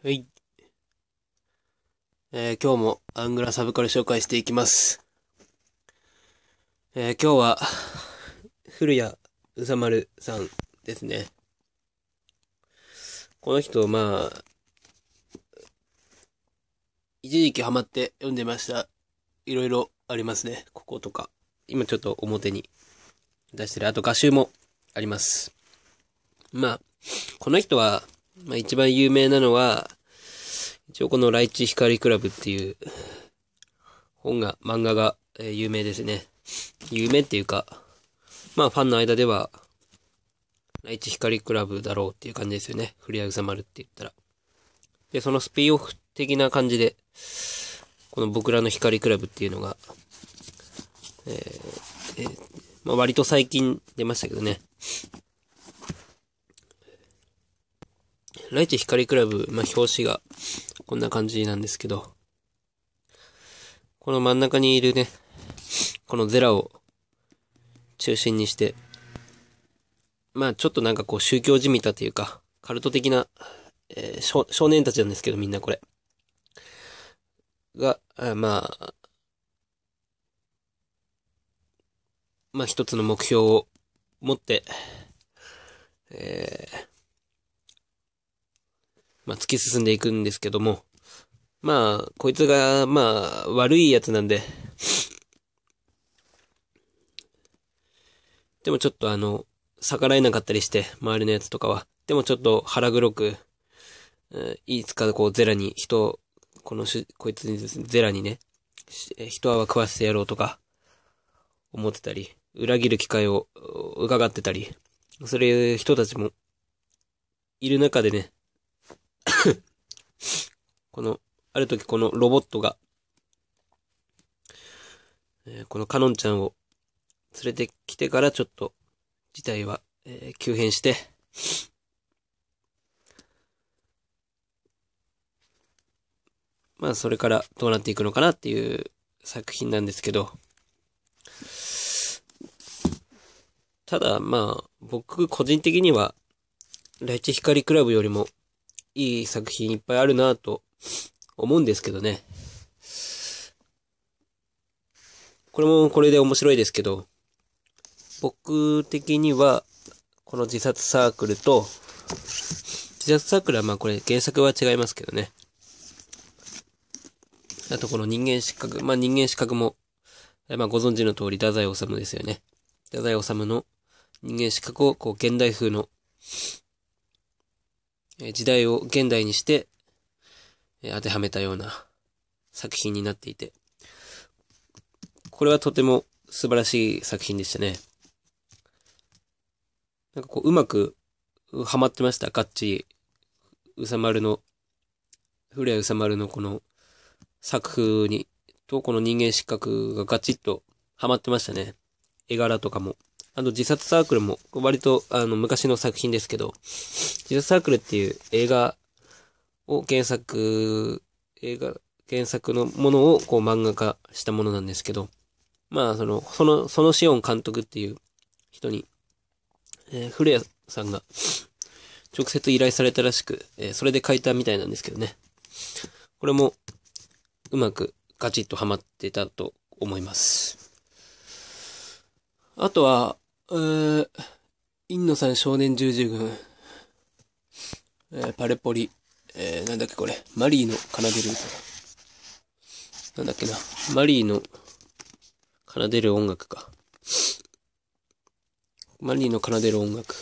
はい。えー、今日もアングラサブカル紹介していきます。えー、今日は、古谷宇佐丸さんですね。この人、まあ、一時期ハマって読んでました。いろいろありますね。こことか。今ちょっと表に出してる。あと画集もあります。まあ、この人は、まあ、一番有名なのは、一応このライチ光クラブっていう本が、漫画が、え有名ですね。有名っていうか、まあファンの間では、ライチ光クラブだろうっていう感じですよね。振り上げまるって言ったら。で、そのスピンオフ的な感じで、この僕らの光クラブっていうのが、えーえー、まあ割と最近出ましたけどね。ライチ光クラブ、まあ、表紙が、こんな感じなんですけど、この真ん中にいるね、このゼラを中心にして、まあちょっとなんかこう宗教じみたというか、カルト的な、えー、少少年たちなんですけどみんなこれ。が、あまあ、まあ一つの目標を持って、えー、まあ、突き進んでいくんですけども、まあ、こいつが、まあ、悪いやつなんで、でもちょっとあの、逆らえなかったりして、周りのやつとかは。でもちょっと腹黒く、いつかこうゼラに人を、このし、こいつにですね、ゼラにね、人は食わせてやろうとか、思ってたり、裏切る機会を伺ってたり、そういう人たちも、いる中でね、この、ある時このロボットが、えー、このカノンちゃんを連れてきてからちょっと事態は、えー、急変して、まあそれからどうなっていくのかなっていう作品なんですけど、ただまあ僕個人的には、ライチ光クラブよりもいい作品いっぱいあるなと思うんですけどね。これもこれで面白いですけど、僕的には、この自殺サークルと、自殺サークルはまあこれ原作は違いますけどね。あとこの人間失格、まあ人間失格も、まあご存知の通り、太宰治ですよね。太宰治の人間失格をこう現代風の時代を現代にして、当てはめたような作品になっていて、これはとても素晴らしい作品でしたね。なんかこう、うまくハマってました。ガッチうさまるの、古谷うさまるのこの作風に、とこの人間失格がガチッとハマってましたね。絵柄とかも。あと自殺サークルも、割とあの昔の作品ですけど、自殺サークルっていう映画を原作、映画、原作のものをこう漫画化したものなんですけど、まあその、その、そのシオン監督っていう人に、えー、古谷さんが直接依頼されたらしく、えー、それで書いたみたいなんですけどね。これもうまくガチッとハマってたと思います。あとは、えー、ンノさん少年十字軍、えー、パレポリ、えー、なんだっけこれ、マリーの奏でる歌。なんだっけな、マリーの奏でる音楽か。マリーの奏でる音楽。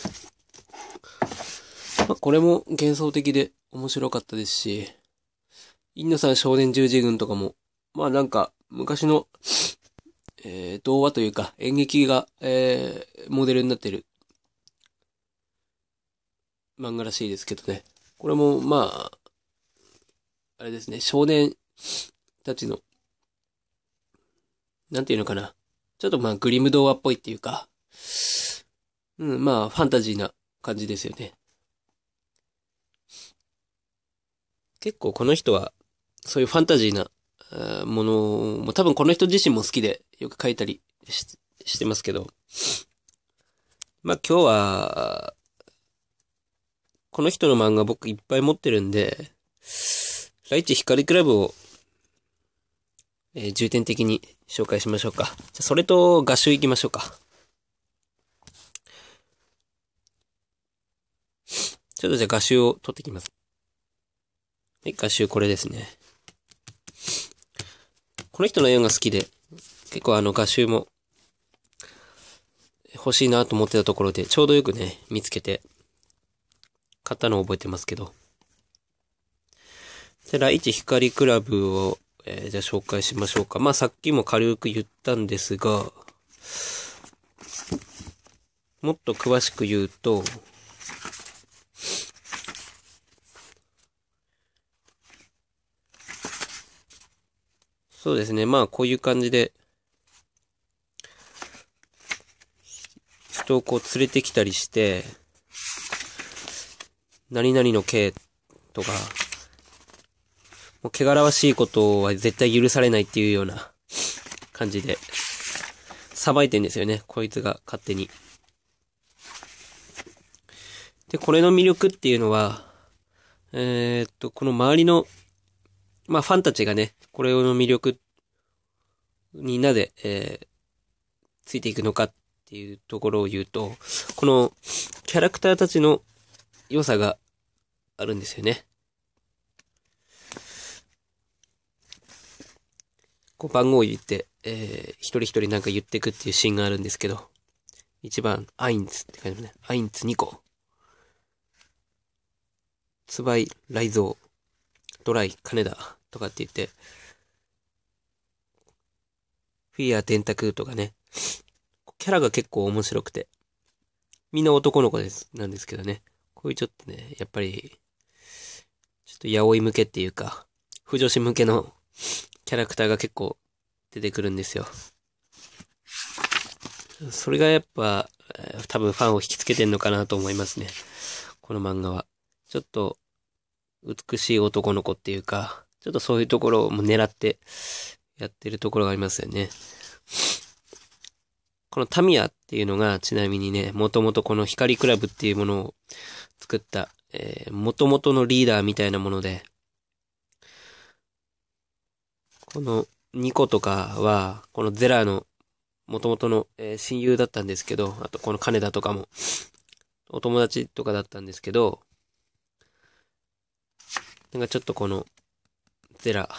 まあ、これも幻想的で面白かったですし、インドさん少年十字軍とかも、まあなんか昔のえー、童話というか演劇が、えー、モデルになってる漫画らしいですけどね。これも、まあ、あれですね、少年たちの、なんていうのかな。ちょっとまあ、グリム童話っぽいっていうか、うん、まあ、ファンタジーな感じですよね。結構この人は、そういうファンタジーなものも多分この人自身も好きでよく書いたりしてますけど、まあ今日は、この人の漫画僕いっぱい持ってるんで、ライチ光クラブを、えー、重点的に紹介しましょうか。じゃそれと合集行きましょうか。ちょっとじゃあ画集を取ってきます。はい、画集これですね。この人の絵が好きで、結構あの画集も欲しいなと思ってたところで、ちょうどよくね、見つけて、買ったのを覚えてますけど。で、ライチ光クラブを、えー、じゃあ紹介しましょうか。まあ、さっきも軽く言ったんですが、もっと詳しく言うと、そうですね。まあ、こういう感じで、人をこう連れてきたりして、何々の刑とか、もう汚らわしいことは絶対許されないっていうような感じで、さばいてんですよね。こいつが勝手に。で、これの魅力っていうのは、えー、っと、この周りの、まあファンたちがね、これの魅力になぜ、えー、ついていくのかっていうところを言うと、このキャラクターたちの良さがあるんですよね。こう番号を言って、えー、一人一人なんか言っていくっていうシーンがあるんですけど、一番、アインツって感じね。アインツ2個。つばい、ゾウ、ドライ、金田とかって言って、フィアタ電卓とかね。キャラが結構面白くて。みんな男の子です、なんですけどね。こういうちょっとね、やっぱり、ちょっとやおい向けっていうか、不女子向けのキャラクターが結構出てくるんですよ。それがやっぱ、多分ファンを引きつけてんのかなと思いますね。この漫画は。ちょっと、美しい男の子っていうか、ちょっとそういうところも狙ってやってるところがありますよね。このタミヤっていうのが、ちなみにね、もともとこの光クラブっていうものを作った、えー、もともとのリーダーみたいなもので、このニコとかは、このゼラーのもともとの、え親友だったんですけど、あとこの金田とかも、お友達とかだったんですけど、なんかちょっとこの、ゼラ、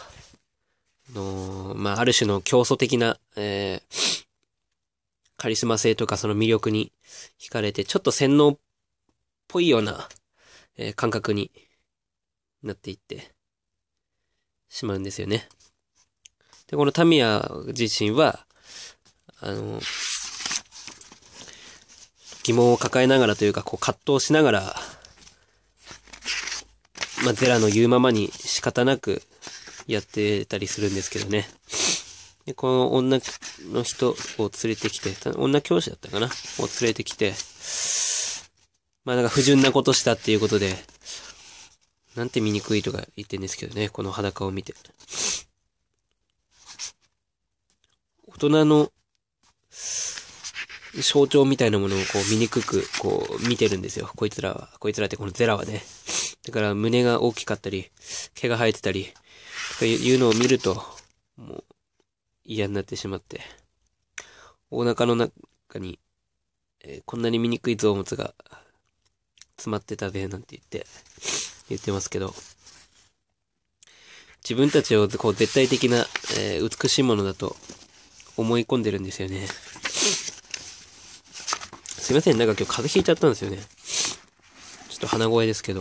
の、まあ、ある種の競争的な、えー、カリスマ性とかその魅力に惹かれて、ちょっと洗脳っぽいような、えー、感覚になっていってしまうんですよね。で、このタミヤ自身は、あの、疑問を抱えながらというか、こう葛藤しながら、まあ、ゼラの言うままに仕方なく、やってたりするんですけどね。で、この女の人を連れてきて、女教師だったかなを連れてきて、まあなんか不純なことしたっていうことで、なんて醜いとか言ってんですけどね、この裸を見て。大人の象徴みたいなものをこう醜くこう見てるんですよ。こいつらは。こいつらってこのゼラはね。だから胸が大きかったり、毛が生えてたり、というのを見ると、もう嫌になってしまって、お腹の中に、えー、こんなに醜い臓物が詰まってたぜ、なんて言って、言ってますけど、自分たちをこう絶対的な、えー、美しいものだと思い込んでるんですよね。すいません、なんか今日風邪ひいちゃったんですよね。ちょっと鼻声ですけど。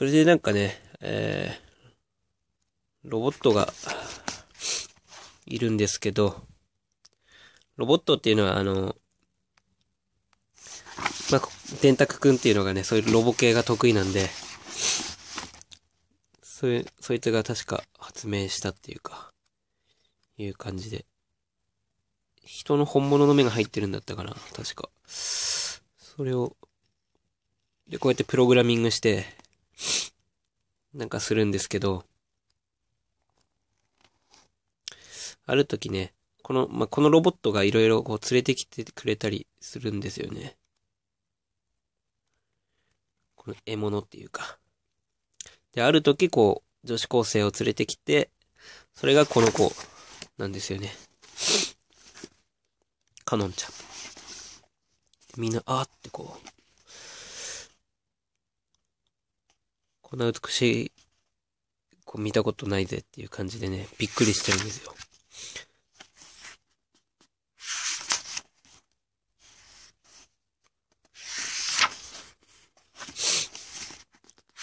それでなんかね、えー、ロボットがいるんですけど、ロボットっていうのはあの、まあ、電卓くんっていうのがね、そういうロボ系が得意なんで、そういう、そいつが確か発明したっていうか、いう感じで。人の本物の目が入ってるんだったかな、確か。それを、で、こうやってプログラミングして、なんかするんですけど、ある時ね、この、まあ、このロボットがいろいろこう連れてきてくれたりするんですよね。この獲物っていうか。で、ある時こう、女子高生を連れてきて、それがこの子なんですよね。かのんちゃん。みんな、あーってこう、こんな美しいこう見たことないぜっていう感じでね、びっくりしてるんですよ。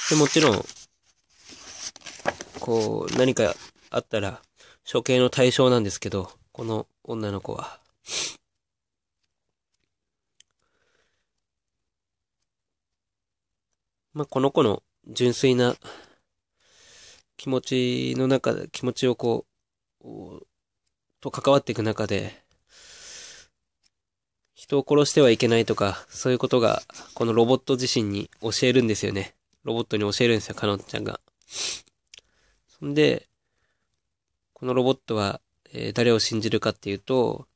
で、もちろん、こう、何かあったら、処刑の対象なんですけど、この女の子は。まあ、この子の純粋な気持ちの中で、気持ちをこう、と関わっていく中で、人を殺してはいけないとか、そういうことが、このロボット自身に教えるんですよね。ロボットに教えるんですよ、カノンちゃんが。そんで、このロボットは、えー、誰を信じるかっていうと、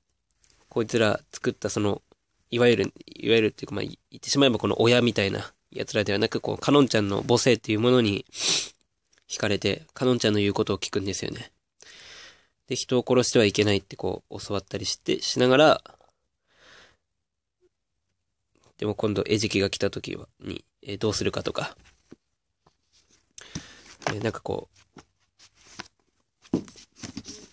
こいつら作ったその、いわゆる、いわゆるっていうか、まあ、言ってしまえばこの親みたいな奴らではなく、こう、かのんちゃんの母性っていうものに 惹かれて、かのんちゃんの言うことを聞くんですよね。で、人を殺してはいけないってこう、教わったりして、しながら、でも今度餌食が来た時は、に、えー、どうするかとか、えー、なんかこ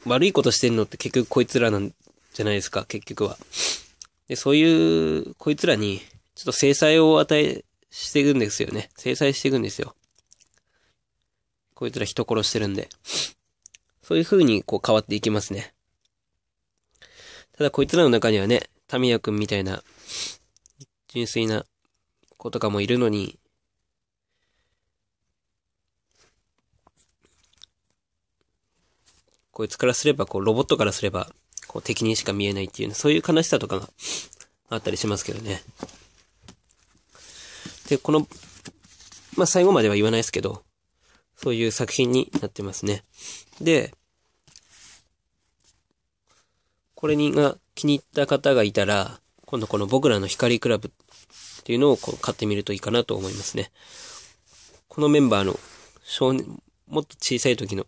う、悪いことしてんのって結局こいつらなんじゃないですか、結局は。で、そういう、こいつらに、ちょっと制裁を与えしていくんですよね。制裁していくんですよ。こいつら人殺してるんで。そういう風にこう変わっていきますね。ただこいつらの中にはね、タミヤくんみたいな、純粋な子とかもいるのに、こいつからすれば、こう、ロボットからすれば、こう、敵にしか見えないっていう、そういう悲しさとかがあったりしますけどね。で、この、まあ、最後までは言わないですけど、そういう作品になってますね。で、これにが気に入った方がいたら、今度この僕らの光クラブっていうのをこう買ってみるといいかなと思いますね。このメンバーの少年、もっと小さい時の、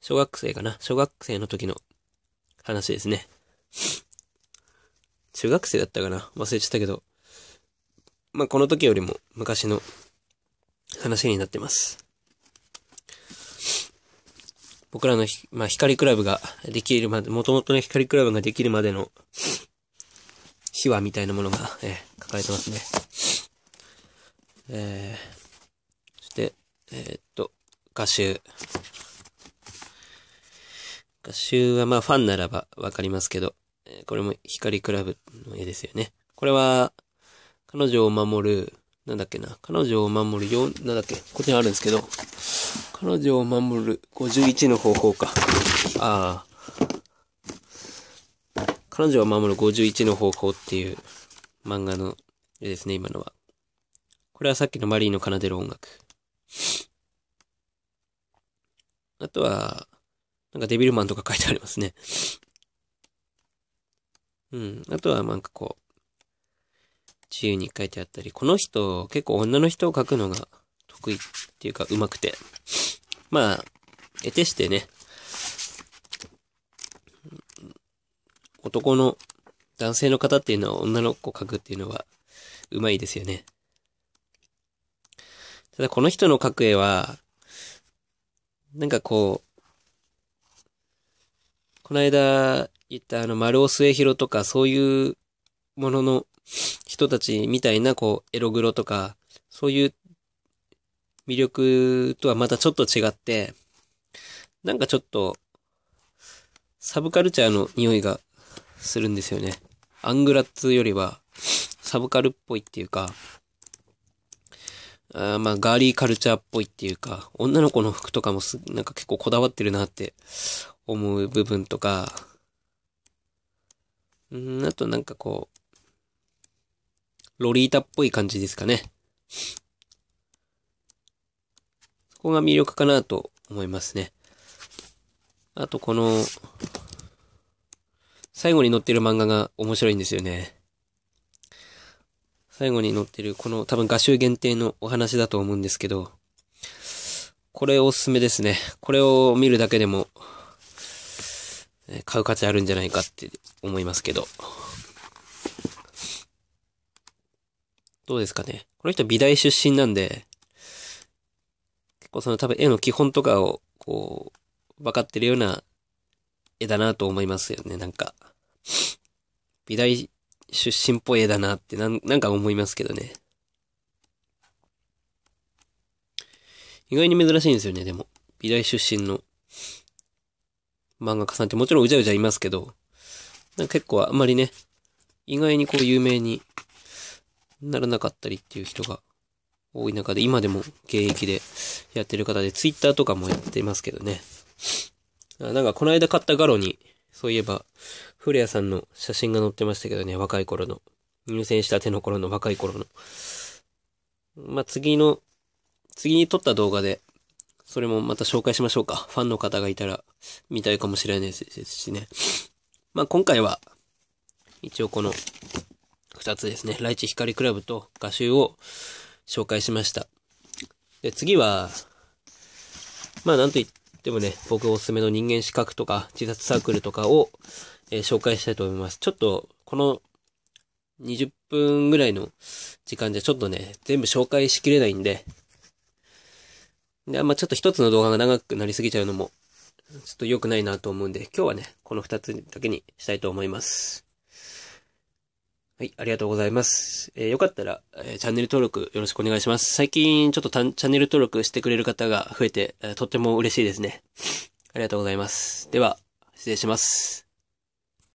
小学生かな小学生の時の話ですね。中学生だったかな忘れちゃったけど。まあ、この時よりも昔の話になってます。僕らのひ、まあ、光クラブができるまで、元々の光クラブができるまでの秘話みたいなものが、えー、書かれてますね。えー、そして、えー、っと、歌集。歌集はまあファンならばわかりますけど、えこれも光クラブの絵ですよね。これは、彼女を守る、なんだっけな、彼女を守るよ、なんだっけ、こっちにあるんですけど、彼女を守る51の方法か。ああ。彼女を守る51の方法っていう漫画の、絵ですね、今のは。これはさっきのマリーの奏でる音楽。あとは、なんかデビルマンとか書いてありますね。うん。あとはなんかこう、自由に書いてあったり、この人、結構女の人を書くのが得意っていうか上手くて。まあ、得てしてね、男の、男性の方っていうのは女の子を書くっていうのは上手いですよね。ただこの人の書く絵は、なんかこう、この間言ったあの丸尾末広とかそういうものの人たちみたいな、こう、エログロとか、そういう魅力とはまたちょっと違って、なんかちょっと、サブカルチャーの匂いがするんですよね。アングラッツよりは、サブカルっぽいっていうか、あまあ、ガーリーカルチャーっぽいっていうか、女の子の服とかもす、なんか結構こだわってるなって思う部分とか、うん、あとなんかこロリータっぽい感じですかね。そこが魅力かなと思いますね。あとこの、最後に載ってる漫画が面白いんですよね。最後に載ってる、この多分画集限定のお話だと思うんですけど、これおすすめですね。これを見るだけでも、買う価値あるんじゃないかって思いますけど。どうですかね。この人美大出身なんで、結構その多分絵の基本とかを、こう、分かってるような絵だなと思いますよね、なんか。美大出身っぽい絵だなってなん、なんか思いますけどね。意外に珍しいんですよね、でも。美大出身の漫画家さんってもちろんうじゃうじゃいますけど、なんか結構あんまりね、意外にこう有名にならなかったりっていう人が多い中で、今でも現役でやってる方で、ツイッターとかもやってますけどね。あなんかこの間買ったガロに、そういえば、古谷さんの写真が載ってましたけどね、若い頃の。入選したての頃の若い頃の。まあ、次の、次に撮った動画で、それもまた紹介しましょうか。ファンの方がいたら見たいかもしれないですしね。まあ、今回は、一応この二つですね、ライチ光クラブと画集を紹介しました。で、次は、まあなんと言ってもね、僕おすすめの人間資格とか自殺サークルとかを、えー、紹介したいと思います。ちょっと、この20分ぐらいの時間じゃちょっとね、全部紹介しきれないんで、で、まあちょっと一つの動画が長くなりすぎちゃうのも、ちょっと良くないなと思うんで、今日はね、この二つだけにしたいと思います。はい、ありがとうございます。えー、よかったら、えー、チャンネル登録よろしくお願いします。最近ちょっとチャンネル登録してくれる方が増えて、えー、とっても嬉しいですね。ありがとうございます。では、失礼します。